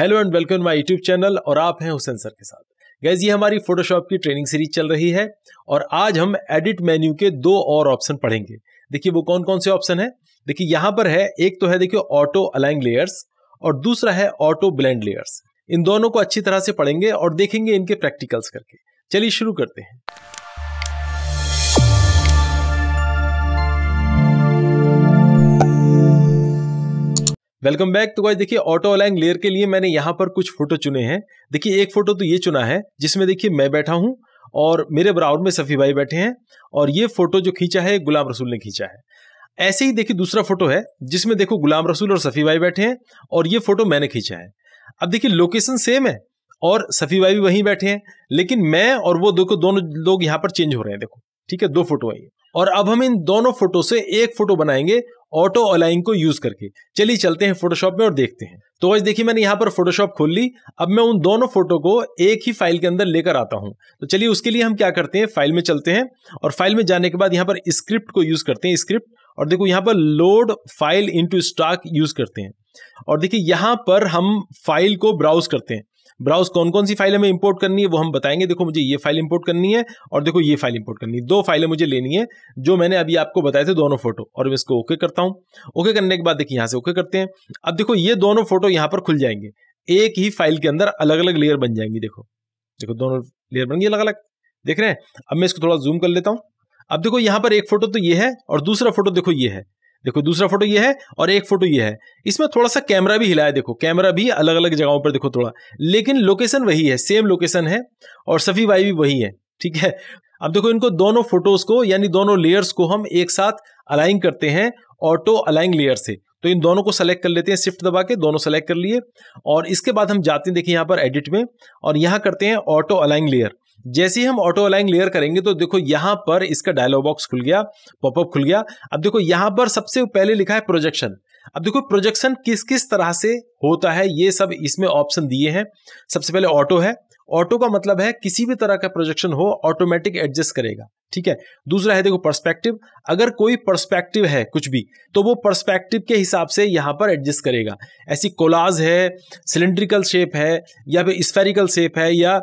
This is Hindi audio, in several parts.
hello and welcome my YouTube channel और आप हैं हुसैन सर के साथ गैज ये हमारी फोटोशॉप की ट्रेनिंग सीरीज चल रही है और आज हम एडिट मेन्यू के दो और ऑप्शन पढ़ेंगे देखिए वो कौन कौन से ऑप्शन है देखिए यहाँ पर है एक तो है देखिए ऑटो अलाइंग लेयर्स और दूसरा है ऑटो ब्लेंड लेयर्स इन दोनों को अच्छी तरह से पढ़ेंगे और देखेंगे इनके प्रैक्टिकल्स करके चलिए शुरू करते हैं वेलकम बैक तो देखिए ऑटो अलाइन लेयर के लिए मैंने यहाँ पर कुछ फोटो चुने हैं देखिए एक फोटो तो ये चुना है जिसमें देखिए मैं बैठा हूँ और मेरे बराबर में सफ़ी भाई बैठे हैं और ये फोटो जो खींचा है गुलाम रसूल ने खींचा है ऐसे ही देखिए दूसरा फोटो है जिसमें देखो गुलाम रसूल और सफ़ी भाई बैठे हैं और ये फोटो मैंने खींचा है अब देखिए लोकेशन सेम है और सफ़ी भाई भी वहीं बैठे हैं लेकिन मैं और वो देखो दोनों लोग यहाँ पर चेंज हो रहे हैं देखो ठीक है दो फोटो आई और अब हम इन दोनों फोटो से एक फोटो बनाएंगे ऑटो अलाइन को यूज करके चलिए चलते हैं फोटोशॉप में और देखते हैं तो आज देखिए मैंने यहाँ पर फोटोशॉप खोल ली अब मैं उन दोनों फोटो को एक ही फाइल के अंदर लेकर आता हूं तो चलिए उसके लिए हम क्या करते हैं फाइल में चलते हैं और फाइल में जाने के बाद यहाँ पर स्क्रिप्ट को यूज करते हैं स्क्रिप्ट और देखो यहाँ पर load file into stack use करते हैं और देखिए यहां पर हम फाइल को ब्राउज करते हैं ब्राउज कौन कौन सी फाइल हमें इंपोर्ट करनी है वो हम बताएंगे देखो मुझे ये फाइल इंपोर्ट करनी है और देखो ये फाइल इंपोर्ट करनी है दो फाइलें मुझे लेनी है जो मैंने अभी आपको बताए थे दोनों फोटो और मैं इसको ओके करता हूँ ओके करने के बाद देखिए यहाँ से ओके करते हैं अब देखो ये दोनों फोटो यहाँ पर खुल जाएंगे एक ही फाइल के अंदर अलग अलग लेयर बन जाएंगी देखो देखो दोनों लेयर बन गई अलग अलग देख रहे हैं अब मैं इसको थोड़ा जूम कर लेता हूँ अब देखो यहाँ पर एक फोटो तो ये है और दूसरा फोटो देखो ये है देखो दूसरा फोटो ये है और एक फोटो ये है इसमें थोड़ा सा कैमरा भी हिलाया देखो कैमरा भी अलग अलग जगहों पर देखो थोड़ा लेकिन लोकेशन वही है सेम लोकेशन है और सफ़ी भाई भी वही है ठीक है अब देखो इनको दोनों फोटोज को यानी दोनों लेयर्स को हम एक साथ अलाइन करते हैं ऑटो अलाइन लेयर से तो इन दोनों को सेलेक्ट कर लेते हैं शिफ्ट दबा के दोनों सेलेक्ट कर लिए और इसके बाद हम जाते हैं देखिए यहाँ पर एडिट में और यहाँ करते हैं ऑटो अलाइन लेयर जैसे ही हम ऑटो अलाइन लेयर करेंगे तो देखो यहां पर इसका डायलॉग बॉक्स खुल गया पॉपअप खुल गया अब देखो यहां पर सबसे पहले लिखा है प्रोजेक्शन अब देखो प्रोजेक्शन किस किस तरह से होता है ये सब इसमें ऑप्शन दिए हैं सबसे पहले ऑटो है ऑटो का मतलब है किसी भी तरह का प्रोजेक्शन हो ऑटोमेटिक एडजस्ट करेगा ठीक है दूसरा है देखो पर्सपेक्टिव अगर कोई पर्सपेक्टिव है कुछ भी तो वो पर्सपेक्टिव के हिसाब से यहाँ पर एडजस्ट करेगा ऐसी कोलाज है सिलेंड्रिकल शेप है या फिर स्फेरिकल शेप है या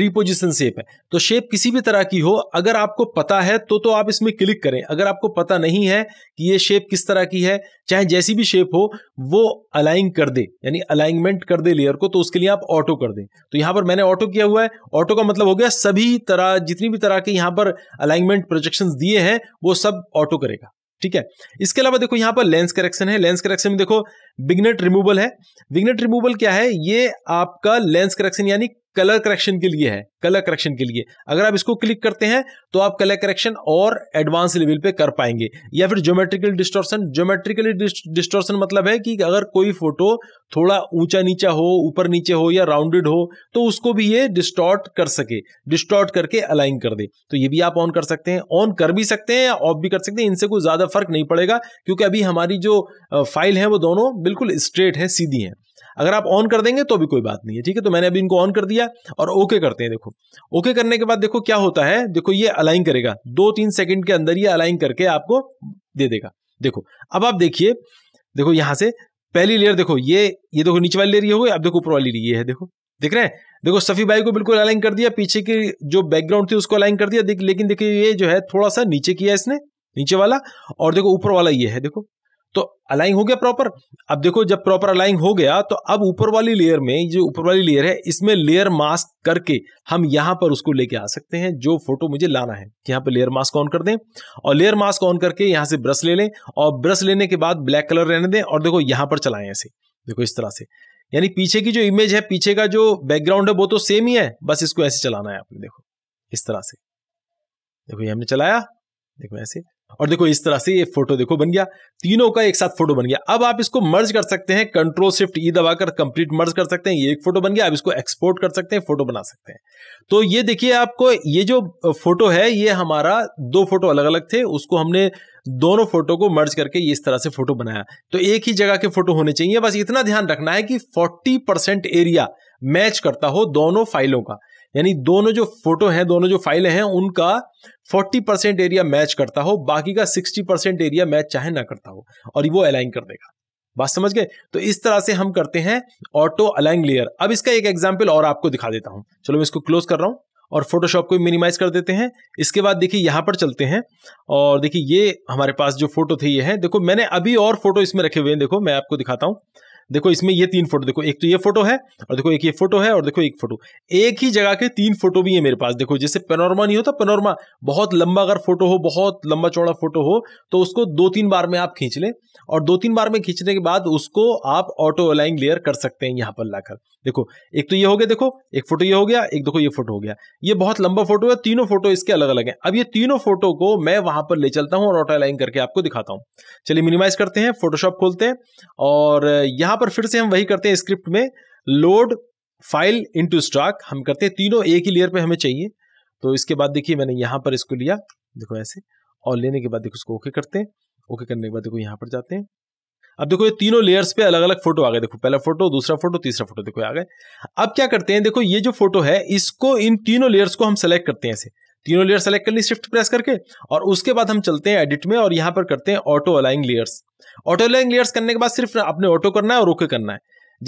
रिपोजिशन शेप है तो शेप किसी भी तरह की हो अगर आपको पता है तो तो आप इसमें क्लिक करें अगर आपको पता नहीं है कि ये शेप किस तरह की है चाहे जैसी भी शेप हो वो अलाइन कर दे यानी अलाइनमेंट कर दे लेयर को तो उसके लिए आप ऑटो कर दें तो यहाँ पर मैंने ऑटो किया हुआ है ऑटो का मतलब हो गया सभी तरह जितनी भी तरह के यहाँ पर अलाइनमेंट प्रोजेक्शन दिए हैं वो सब ऑटो करेगा ठीक है इसके अलावा देखो यहां पर लेंस करेक्शन है लेंस करेक्शन में देखो विग्नेट रिमूवल है विग्नेट रिमूवल क्या है ये आपका लेंस करेक्शन यानी कलर करेक्शन के लिए है कलर करेक्शन के लिए अगर आप इसको क्लिक करते हैं तो आप कलर करेक्शन और एडवांस लेवल पे कर पाएंगे या फिर ज्योमेट्रिकल डिस्टोर्शन ज्योमेट्रिकली डिस्टोर्शन मतलब है कि अगर कोई फोटो थोड़ा ऊंचा नीचा हो ऊपर नीचे हो या राउंडेड हो तो उसको भी ये डिस्टॉर्ट कर सके डिस्टॉर्ट करके अलाइन कर दे तो ये भी आप ऑन कर सकते हैं ऑन कर भी सकते हैं या ऑफ भी कर सकते हैं इनसे कोई ज्यादा फर्क नहीं पड़ेगा क्योंकि अभी हमारी जो फाइल है वो दोनों बिल्कुल स्ट्रेट है सीधी है अगर आप ऑन कर देंगे तो भी कोई बात नहीं है ठीक है तो मैंने अभी इनको ऑन कर दिया और ओके करते हैं देखो ओके करने के बाद देखो क्या होता है देखो ये अलाइन करेगा दो तीन सेकंड के अंदर ये अलाइन करके आपको दे देगा देखो अब आप देखिए देखो यहां से पहली लेयर देखो ये ये देखो नीचे वाली लेयर ये हो गई अब देखो ऊपर वाली ये है देखो देख रहे हैं देखो सफी भाई को बिल्कुल अलाइन कर दिया पीछे की जो बैकग्राउंड थी उसको अलाइन कर दिया लेकिन देखिए ये जो है थोड़ा सा नीचे किया इसने नीचे वाला और देखो ऊपर वाला ये है देखो तो अलाइंग हो गया प्रॉपर अब देखो जब प्रॉपर अलाइंग हो गया तो अब ऊपर वाली लेयर में जो ऊपर वाली लेयर है इसमें लेयर मास्क करके हम यहां पर उसको लेके आ सकते हैं जो फोटो मुझे लाना है यहां पर लेयर मास्क ऑन कर दें और लेयर मास्क ऑन करके यहां से ब्रश ले लें और ब्रश लेने के बाद ब्लैक कलर रहने दें और देखो यहां पर चलाएं ऐसे देखो इस तरह से यानी पीछे की जो इमेज है पीछे का जो बैकग्राउंड है वो तो सेम ही है बस इसको ऐसे चलाना है आपने देखो इस तरह से देखो ये हमने चलाया देखो ऐसे और देखो इस तरह से ये फोटो देखो बन गया तीनों का एक साथ फोटो बन गया अब आप इसको मर्ज कर सकते हैं कंट्रोल शिफ्ट ई दबाकर कंप्लीट मर्ज कर सकते हैं ये एक फोटो बन गया आप इसको एक्सपोर्ट कर सकते हैं फोटो बना सकते हैं तो ये देखिए आपको ये जो फोटो है ये हमारा दो फोटो अलग अलग थे उसको हमने दोनों फोटो को मर्ज करके ये इस तरह से फोटो बनाया तो एक ही जगह के फोटो होने चाहिए बस इतना ध्यान रखना है कि 40 परसेंट एरिया मैच करता हो दोनों फाइलों का यानी दोनों जो फोटो हैं दोनों जो फाइलें हैं उनका 40 परसेंट एरिया मैच करता हो बाकी का 60 परसेंट एरिया मैच चाहे ना करता हो और वो अलाइन कर देगा बात समझ गए तो इस तरह से हम करते हैं ऑटो अलाइन लेयर अब इसका एक एग्जाम्पल और आपको दिखा देता हूं चलो मैं इसको क्लोज कर रहा हूं और फोटोशॉप को मिनिमाइज कर देते हैं इसके बाद देखिए यहां पर चलते हैं और देखिए ये हमारे पास जो फोटो थे ये है देखो मैंने अभी और फोटो इसमें रखे हुए हैं देखो मैं आपको दिखाता हूं देखो इसमें ये तीन फोटो देखो एक तो ये फोटो है और देखो एक ये फोटो है और देखो एक फोटो एक ही जगह के तीन फोटो भी है मेरे पास देखो जैसे पेनोरमा नहीं होता पेनोरमा बहुत लंबा अगर फोटो हो बहुत लंबा चौड़ा फोटो हो तो उसको दो तीन बार में आप खींच लें और दो तीन बार में खींचने के बाद उसको आप ऑटो अलाइन लेयर कर सकते हैं यहाँ पर लाकर देखो एक तो ये हो गया देखो एक फोटो ये हो गया एक देखो ये फोटो हो गया ये बहुत लंबा फोटो है तीनों फोटो इसके अलग अलग है अब ये तीनों फोटो को मैं वहां पर ले चलता हूँ और ऑटो अलाइन करके आपको दिखाता हूँ चलिए मिनिमाइज करते हैं फोटोशॉप खोलते हैं और यहाँ यहां पर फिर से हम वही करते हैं स्क्रिप्ट में लोड फाइल इंटू स्टॉक हम करते हैं तीनों एक ही लेयर पे हमें चाहिए तो इसके बाद देखिए मैंने यहां पर इसको लिया देखो ऐसे और लेने के बाद देखो इसको ओके करते हैं ओके करने के बाद देखो यहां पर जाते हैं अब देखो ये तीनों लेयर्स पे अलग अलग फोटो आ गए देखो पहला फोटो दूसरा फोटो तीसरा फोटो देखो आ गए अब क्या करते हैं देखो ये जो फोटो है इसको इन तीनों लेयर्स को हम सेलेक्ट करते हैं ऐसे तीनों लेयर सेलेक्ट कर ली शिफ्ट प्रेस करके और उसके बाद हम चलते हैं एडिट में और यहां पर करते हैं ऑटो अलाइंग लेयर्स ऑटो अलाइंग लेयर्स करने के बाद सिर्फ अपने ऑटो करना है और ओके करना है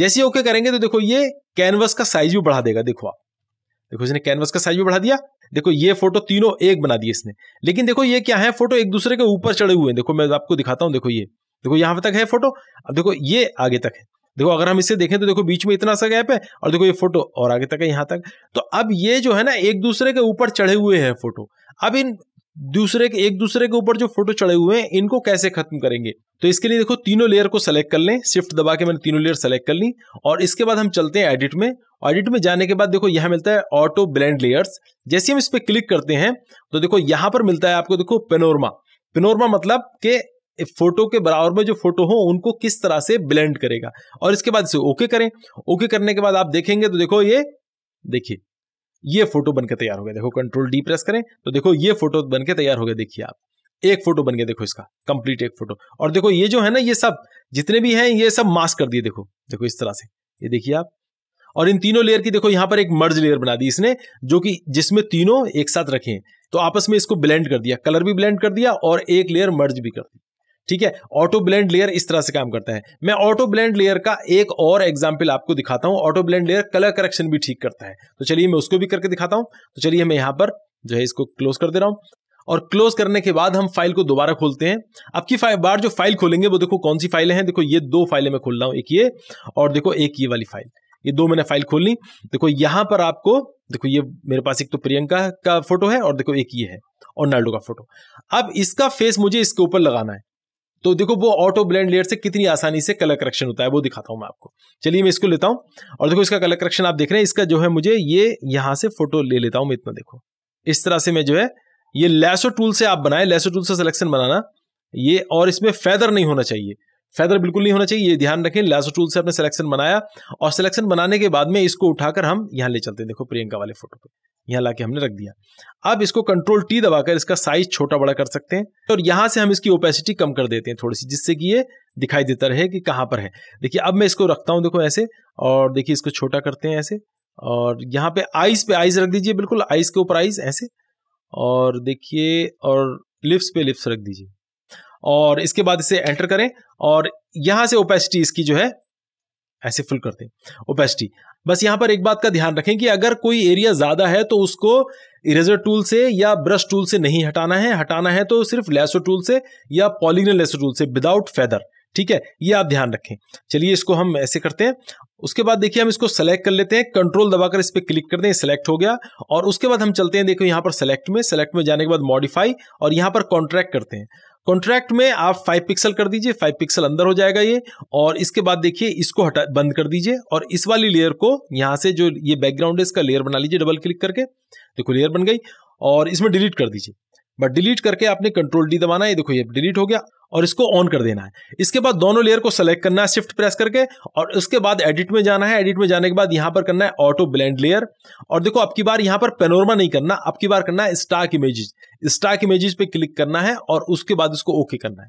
जैसे ओके करेंगे तो देखो ये कैनवस का साइज भी बढ़ा देगा देखो आप देखो इसने कैनवस का साइज भी बढ़ा दिया देखो ये फोटो तीनों एक बना दिए इसने लेकिन देखो ये क्या है फोटो एक दूसरे के ऊपर चढ़े हुए हैं देखो मैं आपको दिखाता हूं देखो ये देखो यहां तक है फोटो अब देखो ये आगे तक है देखो अगर हम इसे देखें तो देखो बीच में इतना सा गैप है और देखो ये फोटो और आगे तक है यहां तक तो अब ये जो है ना एक दूसरे के ऊपर चढ़े हुए हैं फोटो अब इन दूसरे के एक दूसरे के ऊपर जो फोटो चढ़े हुए हैं इनको कैसे खत्म करेंगे तो इसके लिए देखो तीनों लेयर को सेलेक्ट कर लें शिफ्ट दबा के मैंने तीनों लेयर सेलेक्ट कर ली और इसके बाद हम चलते हैं एडिट में एडिट में जाने के बाद देखो यहाँ मिलता है ऑटो ब्लेंड लेयर्स जैसे हम इस पर क्लिक करते हैं तो देखो यहां पर मिलता है आपको देखो पेनोरमा पेनोरमा मतलब के फोटो के बराबर में जो फोटो हो उनको किस तरह से ब्लेंड करेगा और इसके बाद इसे ओके करें ओके करने के बाद आप देखेंगे तो देखो ये देखिए ये फोटो बनकर तैयार हो गया देखो कंट्रोल डी प्रेस करें तो देखो ये फोटो बनकर तैयार हो गया देखिए आप एक फोटो बन गया देखो इसका कंप्लीट एक फोटो और देखो ये जो है ना ये सब जितने भी हैं ये सब मास्क कर दिए देखो देखो इस तरह से ये देखिए आप और इन तीनों लेयर की देखो यहां पर एक मर्ज लेयर बना दी इसने जो कि जिसमें तीनों एक साथ रखे हैं तो आपस में इसको ब्लेंड कर दिया कलर भी ब्लेंड कर दिया और एक लेयर मर्ज भी कर दी ठीक है ऑटो ब्लेंड लेयर इस तरह से काम करता है मैं ऑटो ब्लेंड लेयर का एक और एग्जाम्पल आपको दिखाता हूं auto blend layer colour correction भी ठीक करता है तो चलिए मैं उसको भी करके दिखाता हूं तो चलिए मैं यहां पर जो है इसको क्लोज कर दे रहा हूं और क्लोज करने के बाद हम फाइल को दोबारा खोलते हैं अब की बार जो फाइल खोलेंगे वो देखो कौन सी फाइलें हैं देखो ये दो फाइलें मैं खोल रहा हूं एक ये और देखो एक ये वाली फाइल ये दो मैंने फाइल खोल ली देखो यहां पर आपको देखो ये मेरे पास एक तो प्रियंका का फोटो है और देखो एक ये है और नाल्डो का फोटो अब इसका फेस मुझे इसके ऊपर लगाना है तो देखो वो ऑटो ब्लेंड लेयर से कितनी आसानी से कलर करेक्शन होता है वो दिखाता हूँ मैं आपको चलिए मैं इसको लेता हूं और देखो इसका कलर करेक्शन आप देख रहे हैं इसका जो है मुझे ये यहां से फोटो ले लेता हूं मैं इतना देखो इस तरह से मैं जो है ये लेसो टूल से आप बनाए लेसो टूल से सिलेक्शन बनाना ये और इसमें फैदर नहीं होना चाहिए फैदर बिल्कुल नहीं होना चाहिए ये ध्यान रखें लाजो टूल से आपने सिलेक्शन बनाया और सिलेक्शन बनाने के बाद में इसको उठाकर हम यहाँ ले चलते हैं देखो प्रियंका वाले फोटो पे यहाँ लाके हमने रख दिया अब इसको कंट्रोल टी दबाकर इसका साइज छोटा बड़ा कर सकते हैं और यहाँ से हम इसकी ओपेसिटी कम कर देते हैं थोड़ी सी जिससे कि ये दिखाई देता रहे कि कहाँ पर है देखिए अब मैं इसको रखता हूँ देखो ऐसे और देखिए इसको छोटा करते हैं ऐसे और यहाँ पे आइस पे आइस रख दीजिए बिल्कुल आइस के ऊपर आइस ऐसे और देखिए और लिप्स पे लिप्स रख दीजिए और इसके बाद इसे एंटर करें और यहां से ओपेसिटी इसकी जो है ऐसे फुल करते दें ओपेसिटी बस यहां पर एक बात का ध्यान रखें कि अगर कोई एरिया ज़्यादा है तो उसको इरेजर टूल से या ब्रश टूल से नहीं हटाना है हटाना है तो सिर्फ लेसो टूल से या पॉलीगन लेसो टूल से विदाउट फेदर ठीक है ये आप ध्यान रखें चलिए इसको हम ऐसे करते हैं उसके बाद देखिए हम इसको सेलेक्ट कर लेते हैं कंट्रोल दबाकर इस पर क्लिक कर दें सेलेक्ट हो गया और उसके बाद हम चलते हैं देखो यहां पर सेलेक्ट में सेलेक्ट में जाने के बाद मॉडिफाई और यहां पर कॉन्ट्रैक्ट करते हैं कॉन्ट्रैक्ट में आप फाइव पिक्सल कर दीजिए फाइव पिक्सल अंदर हो जाएगा ये और इसके बाद देखिए इसको हटा बंद कर दीजिए और इस वाली लेयर को यहां से जो ये बैकग्राउंड है इसका लेयर बना लीजिए डबल क्लिक करके देखो लेयर बन गई और इसमें डिलीट कर दीजिए बट डिलीट करके आपने कंट्रोल डी दबाना है देखो ये डिलीट हो गया और इसको ऑन कर देना है इसके बाद दोनों लेयर को सेलेक्ट करना है शिफ्ट प्रेस करके और उसके बाद एडिट में जाना है एडिट में जाने के बाद यहां पर करना है ऑटो ब्लेंड लेयर और देखो अब की बार यहां पर पेनोरमा नहीं करना अब की बार करना है स्टाक इमेजेस स्टाक इमेजेस पे क्लिक करना है और उसके बाद उसको ओके करना है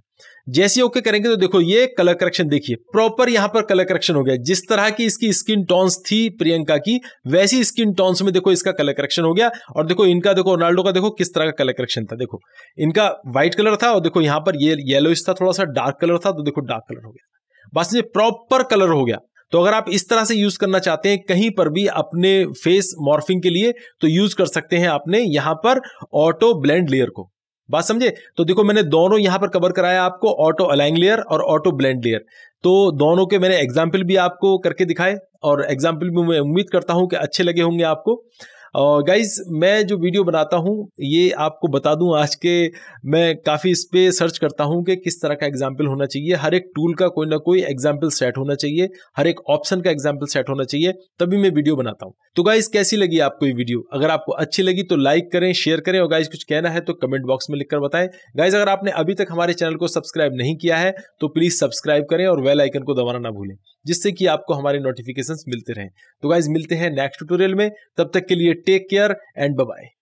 जैसे ओके करेंगे तो देखो ये कलर करेक्शन देखिए प्रॉपर यहां पर कलर करेक्शन हो गया जिस तरह की इसकी स्किन टोन्स थी प्रियंका की वैसी स्किन टोन्स में देखो इसका कलर करेक्शन हो गया और देखो इनका देखो रोनाल्डो का देखो किस तरह का कलर करेक्शन था देखो इनका व्हाइट कलर था और देखो यहां पर ये येलो येलोइश था थोड़ा सा डार्क कलर था तो देखो डार्क कलर हो गया बस ये प्रॉपर कलर हो गया तो अगर आप इस तरह से यूज करना चाहते हैं कहीं पर भी अपने फेस मॉर्फिंग के लिए तो यूज कर सकते हैं आपने यहां पर ऑटो ब्लेंड लेयर को बात समझे तो देखो मैंने दोनों यहां पर कवर कराया आपको ऑटो अलाइंग लेयर और ऑटो ब्लेंड लेयर तो दोनों के मैंने एग्जाम्पल भी आपको करके दिखाए और एग्जाम्पल भी मैं उम्मीद करता हूं कि अच्छे लगे होंगे आपको और गाइज मैं जो वीडियो बनाता हूँ ये आपको बता दूँ आज के मैं काफ़ी इस पर सर्च करता हूँ कि किस तरह का एग्जाम्पल होना चाहिए हर एक टूल का कोई ना कोई एग्जाम्पल सेट होना चाहिए हर एक ऑप्शन का एग्जाम्पल सेट होना चाहिए तभी मैं वीडियो बनाता हूँ तो गाइज कैसी लगी आपको ये वीडियो अगर आपको अच्छी लगी तो लाइक करें शेयर करें और गाइज कुछ कहना है तो कमेंट बॉक्स में लिखकर बताएं गाइज अगर आपने अभी तक हमारे चैनल को सब्सक्राइब नहीं किया है तो प्लीज़ सब्सक्राइब करें और वेल आइकन को दबाना ना भूलें जिससे कि आपको हमारे नोटिफिकेशन मिलते रहे तो गाइज मिलते हैं नेक्स्ट ट्यूटोरियल में तब तक के लिए टेक केयर एंड बाय